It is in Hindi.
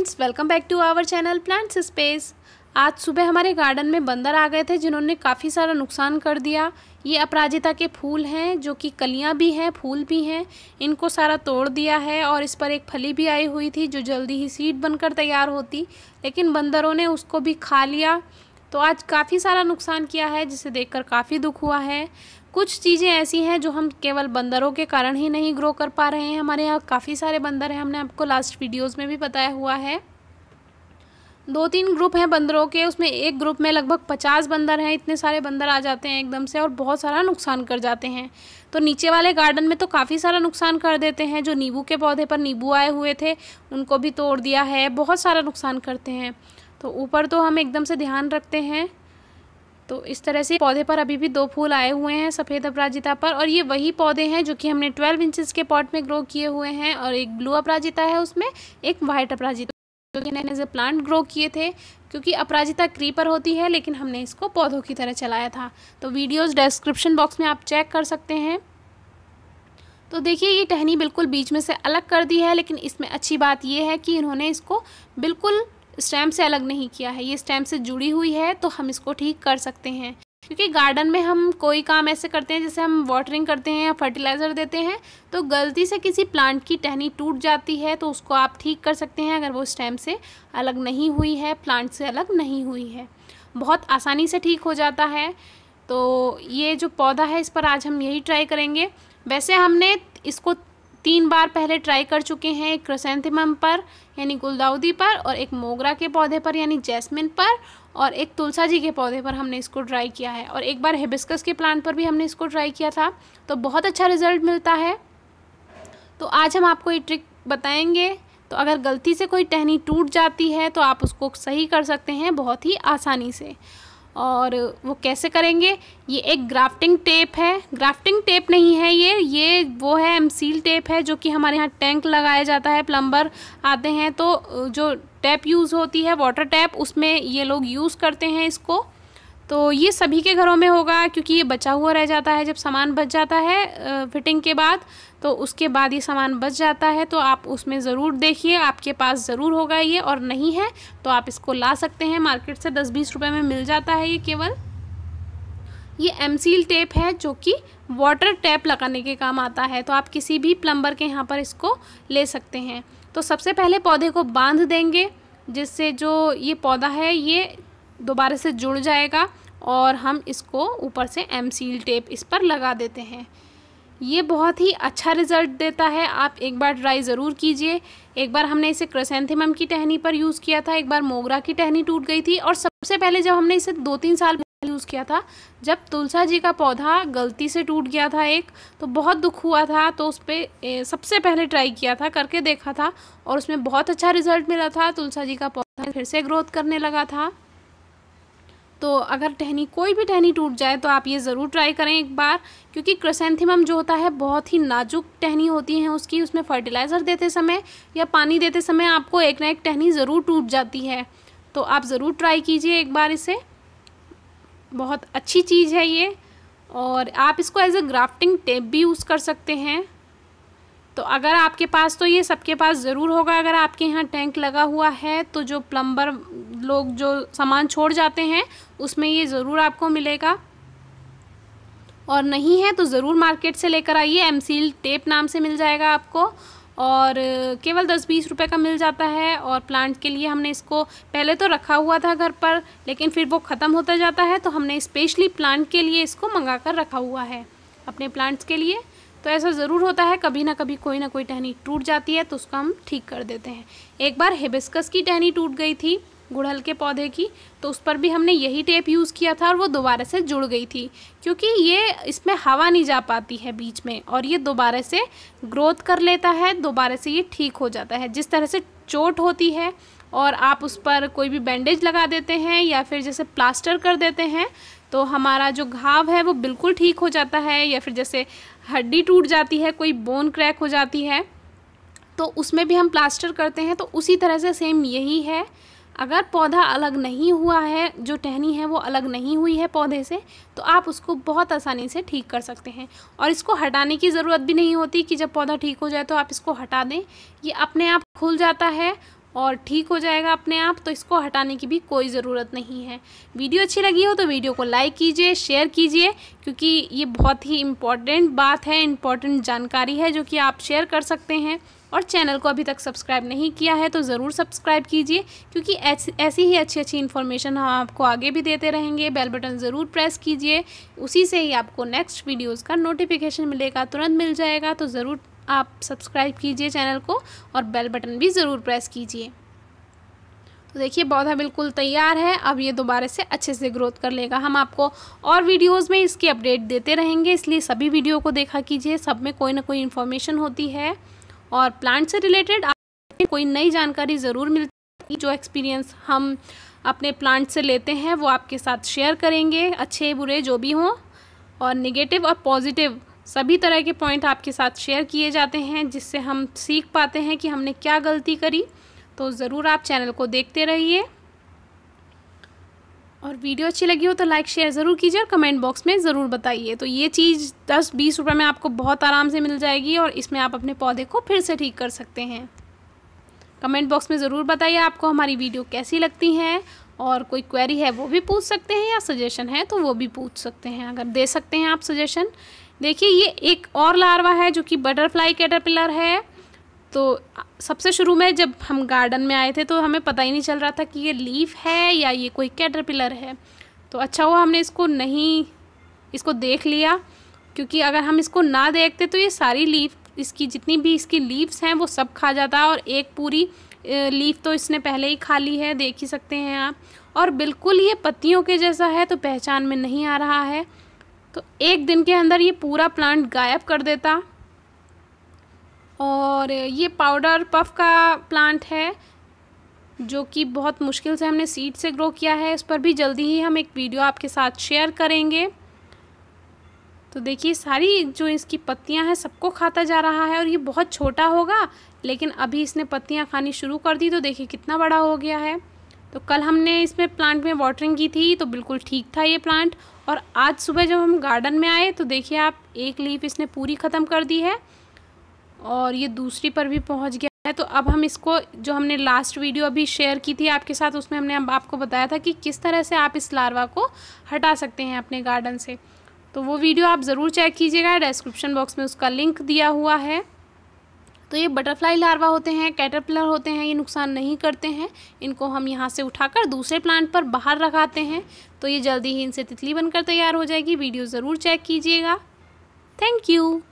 friends welcome back to our channel plants space आज सुबह हमारे गार्डन में बंदर आ गए थे जिन्होंने काफ़ी सारा नुकसान कर दिया ये अपराजिता के फूल हैं जो कि कलियां भी हैं फूल भी हैं इनको सारा तोड़ दिया है और इस पर एक फली भी आई हुई थी जो जल्दी ही सीड बनकर तैयार होती लेकिन बंदरों ने उसको भी खा लिया तो आज काफ़ी सारा नुकसान किया है जिसे देखकर काफ़ी दुख हुआ है कुछ चीज़ें ऐसी हैं जो हम केवल बंदरों के कारण ही नहीं ग्रो कर पा रहे हैं हमारे यहाँ काफ़ी सारे बंदर हैं हमने आपको लास्ट वीडियोज़ में भी बताया हुआ है दो तीन ग्रुप हैं बंदरों के उसमें एक ग्रुप में लगभग पचास बंदर हैं इतने सारे बंदर आ जाते हैं एकदम से और बहुत सारा नुकसान कर जाते हैं तो नीचे वाले गार्डन में तो काफ़ी सारा नुकसान कर देते हैं जो नींबू के पौधे पर नींबू आए हुए थे उनको भी तोड़ दिया है बहुत सारा नुकसान करते हैं तो ऊपर तो हम एकदम से ध्यान रखते हैं तो इस तरह से पौधे पर अभी भी दो फूल आए हुए हैं सफ़ेद अपराजिता पर और ये वही पौधे हैं जो कि हमने ट्वेल्व इंचज़ के पॉट में ग्रो किए हुए हैं और एक ब्लू अपराजिता है उसमें एक वाइट अपराजिता जो कि मैंने एज प्लांट ग्रो किए थे क्योंकि अपराजिता क्रीपर होती है लेकिन हमने इसको पौधों की तरह चलाया था तो वीडियोज़ डिस्क्रिप्शन बॉक्स में आप चेक कर सकते हैं तो देखिए ये टहनी बिल्कुल बीच में से अलग कर दी है लेकिन इसमें अच्छी बात यह है कि इन्होंने इसको बिल्कुल स्टैम्प से अलग नहीं किया है ये स्टैम्प से जुड़ी हुई है तो हम इसको ठीक कर सकते हैं क्योंकि गार्डन में हम कोई काम ऐसे करते हैं जैसे हम वाटरिंग करते हैं या फर्टिलाइज़र देते हैं तो गलती से किसी प्लांट की टहनी टूट जाती है तो उसको आप ठीक कर सकते हैं अगर वो स्टेम से अलग नहीं हुई है प्लांट से अलग नहीं हुई है बहुत आसानी से ठीक हो जाता है तो ये जो पौधा है इस पर आज हम यही ट्राई करेंगे वैसे हमने इसको तीन बार पहले ट्राई कर चुके हैं एक क्रोसेंथिमम पर यानी गुलदाउदी पर और एक मोगरा के पौधे पर यानी जैस्मिन पर और एक तुलसा जी के पौधे पर हमने इसको ट्राई किया है और एक बार हिबिस्कस के प्लांट पर भी हमने इसको ट्राई किया था तो बहुत अच्छा रिजल्ट मिलता है तो आज हम आपको ये ट्रिक बताएंगे तो अगर गलती से कोई टहनी टूट जाती है तो आप उसको सही कर सकते हैं बहुत ही आसानी से और वो कैसे करेंगे ये एक ग्राफ्टिंग टेप है ग्राफ्टिंग टेप नहीं है ये ये वो है एमसील टेप है जो कि हमारे यहाँ टैंक लगाया जाता है प्लम्बर आते हैं तो जो टैप यूज़ होती है वाटर टैप उसमें ये लोग यूज़ करते हैं इसको तो ये सभी के घरों में होगा क्योंकि ये बचा हुआ रह जाता है जब सामान बच जाता है फिटिंग के बाद तो उसके बाद ये सामान बच जाता है तो आप उसमें ज़रूर देखिए आपके पास ज़रूर होगा ये और नहीं है तो आप इसको ला सकते हैं मार्केट से दस बीस रुपये में मिल जाता है ये केवल ये एम सील टेप है जो कि वाटर टैप लगाने के काम आता है तो आप किसी भी प्लम्बर के यहाँ पर इसको ले सकते हैं तो सबसे पहले पौधे को बांध देंगे जिससे जो ये पौधा है ये दोबारा से जुड़ जाएगा और हम इसको ऊपर से एम सील टेप इस पर लगा देते हैं ये बहुत ही अच्छा रिज़ल्ट देता है आप एक बार ट्राई ज़रूर कीजिए एक बार हमने इसे क्रसेंथेमम की टहनी पर यूज़ किया था एक बार मोगरा की टहनी टूट गई थी और सबसे पहले जब हमने इसे दो तीन साल यूज़ किया था जब तुलसा जी का पौधा गलती से टूट गया था एक तो बहुत दुख हुआ था तो उस पर सबसे पहले ट्राई किया था करके देखा था और उसमें बहुत अच्छा रिज़ल्ट मिला था तुलसा जी का पौधा फिर से ग्रोथ करने लगा था तो अगर टहनी कोई भी टहनी टूट जाए तो आप ये ज़रूर ट्राई करें एक बार क्योंकि क्रसेंथिमम जो होता है बहुत ही नाजुक टहनी होती है उसकी उसमें फर्टिलाइज़र देते समय या पानी देते समय आपको एक ना एक टहनी ज़रूर टूट जाती है तो आप ज़रूर ट्राई कीजिए एक बार इसे बहुत अच्छी चीज़ है ये और आप इसको एज ए ग्राफ्टिंग टेप भी यूज़ कर सकते हैं तो अगर आपके पास तो ये सबके पास ज़रूर होगा अगर आपके यहाँ टैंक लगा हुआ है तो जो प्लम्बर लोग जो सामान छोड़ जाते हैं उसमें ये ज़रूर आपको मिलेगा और नहीं है तो ज़रूर मार्केट से लेकर आइए एम सील टेप नाम से मिल जाएगा आपको और केवल दस बीस रुपए का मिल जाता है और प्लांट के लिए हमने इसको पहले तो रखा हुआ था घर पर लेकिन फिर वो ख़त्म होता जाता है तो हमने स्पेशली प्लांट के लिए इसको मंगा कर रखा हुआ है अपने प्लांट्स के लिए तो ऐसा ज़रूर होता है कभी ना कभी कोई ना कोई टहनी टूट जाती है तो उसका हम ठीक कर देते हैं एक बार हेबिस्कस की टहनी टूट गई थी गुड़हल के पौधे की तो उस पर भी हमने यही टेप यूज़ किया था और वो दोबारा से जुड़ गई थी क्योंकि ये इसमें हवा नहीं जा पाती है बीच में और ये दोबारा से ग्रोथ कर लेता है दोबारा से ये ठीक हो जाता है जिस तरह से चोट होती है और आप उस पर कोई भी बैंडेज लगा देते हैं या फिर जैसे प्लास्टर कर देते हैं तो हमारा जो घाव है वो बिल्कुल ठीक हो जाता है या फिर जैसे हड्डी टूट जाती है कोई बोन क्रैक हो जाती है तो उसमें भी हम प्लास्टर करते हैं तो उसी तरह से सेम यही है अगर पौधा अलग नहीं हुआ है जो टहनी है वो अलग नहीं हुई है पौधे से तो आप उसको बहुत आसानी से ठीक कर सकते हैं और इसको हटाने की ज़रूरत भी नहीं होती कि जब पौधा ठीक हो जाए तो आप इसको हटा दें ये अपने आप खुल जाता है और ठीक हो जाएगा अपने आप तो इसको हटाने की भी कोई ज़रूरत नहीं है वीडियो अच्छी लगी हो तो वीडियो को लाइक कीजिए शेयर कीजिए क्योंकि ये बहुत ही इम्पॉर्टेंट बात है इम्पॉर्टेंट जानकारी है जो कि आप शेयर कर सकते हैं और चैनल को अभी तक सब्सक्राइब नहीं किया है तो ज़रूर सब्सक्राइब कीजिए क्योंकि ऐसी ही अच्छी अच्छी इन्फॉर्मेशन हम आपको आगे भी देते रहेंगे बेल बटन ज़रूर प्रेस कीजिए उसी से ही आपको नेक्स्ट वीडियोज़ का नोटिफिकेशन मिलेगा तुरंत मिल जाएगा तो ज़रूर आप सब्सक्राइब कीजिए चैनल को और बेल बटन भी ज़रूर प्रेस कीजिए तो देखिए पौधा बिल्कुल तैयार है अब ये दोबारा से अच्छे से ग्रोथ कर लेगा हम आपको और वीडियोस में इसकी अपडेट देते रहेंगे इसलिए सभी वीडियो को देखा कीजिए सब में कोई ना कोई इन्फॉर्मेशन होती है और प्लांट से रिलेटेड कोई नई जानकारी ज़रूर मिलती जो एक्सपीरियंस हम अपने प्लांट से लेते हैं वो आपके साथ शेयर करेंगे अच्छे बुरे जो भी हों और निगेटिव और पॉजिटिव सभी तरह के पॉइंट आपके साथ शेयर किए जाते हैं जिससे हम सीख पाते हैं कि हमने क्या गलती करी तो ज़रूर आप चैनल को देखते रहिए और वीडियो अच्छी लगी हो तो लाइक शेयर ज़रूर कीजिए और कमेंट बॉक्स में ज़रूर बताइए तो ये चीज़ दस बीस रुपये में आपको बहुत आराम से मिल जाएगी और इसमें आप अपने पौधे को फिर से ठीक कर सकते हैं कमेंट बॉक्स में ज़रूर बताइए आपको हमारी वीडियो कैसी लगती हैं और कोई क्वेरी है वो भी पूछ सकते हैं या सजेशन है तो वो भी पूछ सकते हैं अगर दे सकते हैं आप सजेशन देखिए ये एक और लार्वा है जो कि बटरफ्लाई कैटरपिलर है तो सबसे शुरू में जब हम गार्डन में आए थे तो हमें पता ही नहीं चल रहा था कि ये लीफ है या ये कोई कैटरपिलर है तो अच्छा हुआ हमने इसको नहीं इसको देख लिया क्योंकि अगर हम इसको ना देखते तो ये सारी लीफ इसकी जितनी भी इसकी लीव्स हैं वो सब खा जाता और एक पूरी लीफ तो इसने पहले ही खा ली है देख ही सकते हैं आप और बिल्कुल ये पत्तियों के जैसा है तो पहचान में नहीं आ रहा है तो एक दिन के अंदर ये पूरा प्लांट गायब कर देता और ये पाउडर पफ का प्लांट है जो कि बहुत मुश्किल से हमने सीड से ग्रो किया है इस पर भी जल्दी ही हम एक वीडियो आपके साथ शेयर करेंगे तो देखिए सारी जो इसकी पत्तियां हैं सबको खाता जा रहा है और ये बहुत छोटा होगा लेकिन अभी इसने पत्तियां खानी शुरू कर दी तो देखिए कितना बड़ा हो गया है तो कल हमने इसमें प्लांट में वाटरिंग की थी तो बिल्कुल ठीक था ये प्लांट और आज सुबह जब हम गार्डन में आए तो देखिए आप एक लीफ इसने पूरी ख़त्म कर दी है और ये दूसरी पर भी पहुंच गया है तो अब हम इसको जो हमने लास्ट वीडियो अभी शेयर की थी आपके साथ उसमें हमने अब आपको बताया था कि किस तरह से आप इस लार्वा को हटा सकते हैं अपने गार्डन से तो वो वीडियो आप ज़रूर चेक कीजिएगा डिस्क्रिप्शन बॉक्स में उसका लिंक दिया हुआ है तो ये बटरफ्लाई लार्वा होते हैं कैटरपिलर होते हैं ये नुकसान नहीं करते हैं इनको हम यहाँ से उठाकर दूसरे प्लांट पर बाहर रखाते हैं तो ये जल्दी ही इनसे तितली बनकर तैयार हो जाएगी वीडियो ज़रूर चेक कीजिएगा थैंक यू